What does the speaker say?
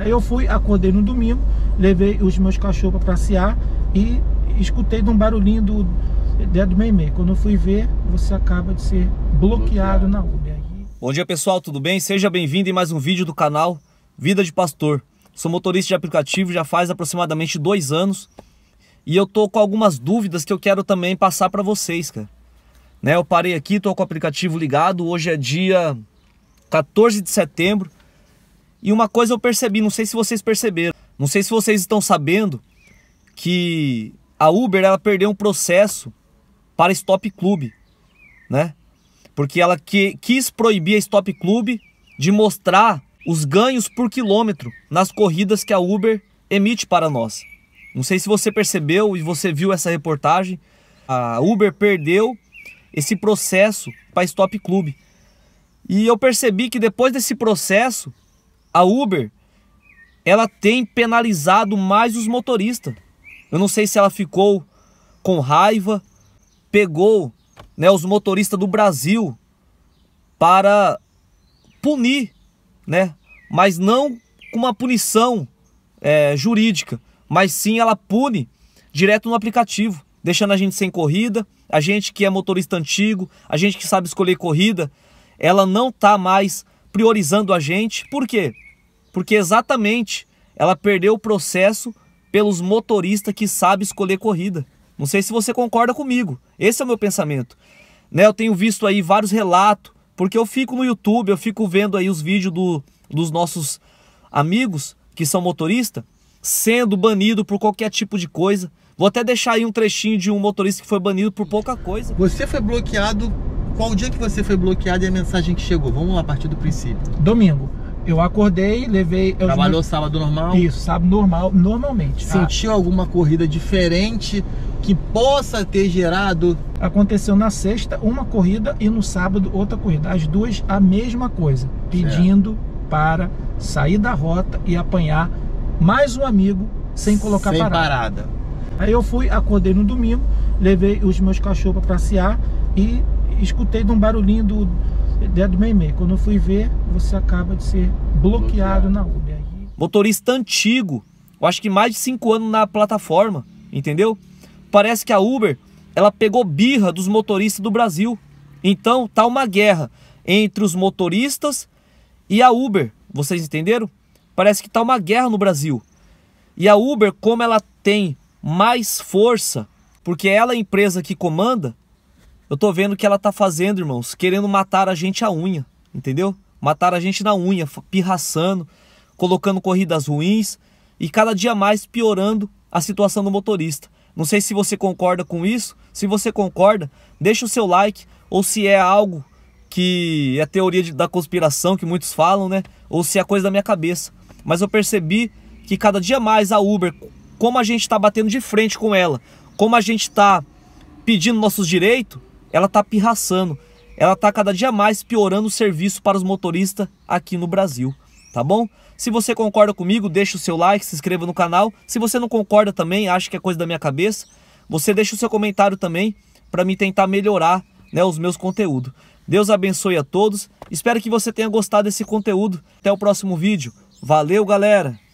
Aí eu fui, acordei no domingo, levei os meus cachorros para passear e escutei de um barulhinho do, do meimei. Quando eu fui ver, você acaba de ser bloqueado, bloqueado. na Uber. Aí... Bom dia pessoal, tudo bem? Seja bem-vindo em mais um vídeo do canal Vida de Pastor. Sou motorista de aplicativo já faz aproximadamente dois anos e eu tô com algumas dúvidas que eu quero também passar para vocês, cara. Né, eu parei aqui, tô com o aplicativo ligado. Hoje é dia 14 de setembro e uma coisa eu percebi, não sei se vocês perceberam, não sei se vocês estão sabendo que a Uber ela perdeu um processo para Stop Club, né? Porque ela que, quis proibir a Stop Club de mostrar os ganhos por quilômetro nas corridas que a Uber emite para nós. Não sei se você percebeu e você viu essa reportagem, a Uber perdeu esse processo para Stop Club. E eu percebi que depois desse processo, a Uber, ela tem penalizado mais os motoristas. Eu não sei se ela ficou com raiva, pegou né, os motoristas do Brasil para punir, né? Mas não com uma punição é, jurídica, mas sim ela pune direto no aplicativo, deixando a gente sem corrida, a gente que é motorista antigo, a gente que sabe escolher corrida, ela não está mais priorizando a gente. Por quê? Porque exatamente ela perdeu o processo pelos motoristas que sabem escolher corrida. Não sei se você concorda comigo. Esse é o meu pensamento. Né, eu tenho visto aí vários relatos, porque eu fico no YouTube, eu fico vendo aí os vídeos do, dos nossos amigos que são motoristas sendo banido por qualquer tipo de coisa. Vou até deixar aí um trechinho de um motorista que foi banido por pouca coisa. Você foi bloqueado qual o dia que você foi bloqueado e a mensagem que chegou? Vamos lá, a partir do princípio. Domingo. Eu acordei, levei. Trabalhou sábado normal? Isso, sábado normal, normalmente. Ah. Sentiu ah. alguma corrida diferente que possa ter gerado? Aconteceu na sexta uma corrida e no sábado outra corrida. As duas a mesma coisa, pedindo para sair da rota e apanhar mais um amigo sem colocar sem parada. parada. Aí eu fui, acordei no domingo, levei os meus cachorros para passear e escutei de um barulhinho do dedo meio Quando eu fui ver, você acaba de ser bloqueado, bloqueado. na Uber. Aí... Motorista antigo, eu acho que mais de cinco anos na plataforma, entendeu? Parece que a Uber, ela pegou birra dos motoristas do Brasil. Então, tá uma guerra entre os motoristas e a Uber. Vocês entenderam? Parece que tá uma guerra no Brasil. E a Uber, como ela tem mais força, porque é ela é a empresa que comanda, eu tô vendo o que ela tá fazendo, irmãos, querendo matar a gente à unha, entendeu? Matar a gente na unha, pirraçando, colocando corridas ruins e cada dia mais piorando a situação do motorista. Não sei se você concorda com isso. Se você concorda, deixa o seu like ou se é algo que é teoria de, da conspiração que muitos falam, né? Ou se é coisa da minha cabeça. Mas eu percebi que cada dia mais a Uber, como a gente está batendo de frente com ela, como a gente está pedindo nossos direitos, ela está pirraçando, ela está cada dia mais piorando o serviço para os motoristas aqui no Brasil, tá bom? Se você concorda comigo, deixa o seu like, se inscreva no canal. Se você não concorda também, acha que é coisa da minha cabeça, você deixa o seu comentário também para me tentar melhorar né, os meus conteúdos. Deus abençoe a todos. Espero que você tenha gostado desse conteúdo. Até o próximo vídeo. Valeu, galera!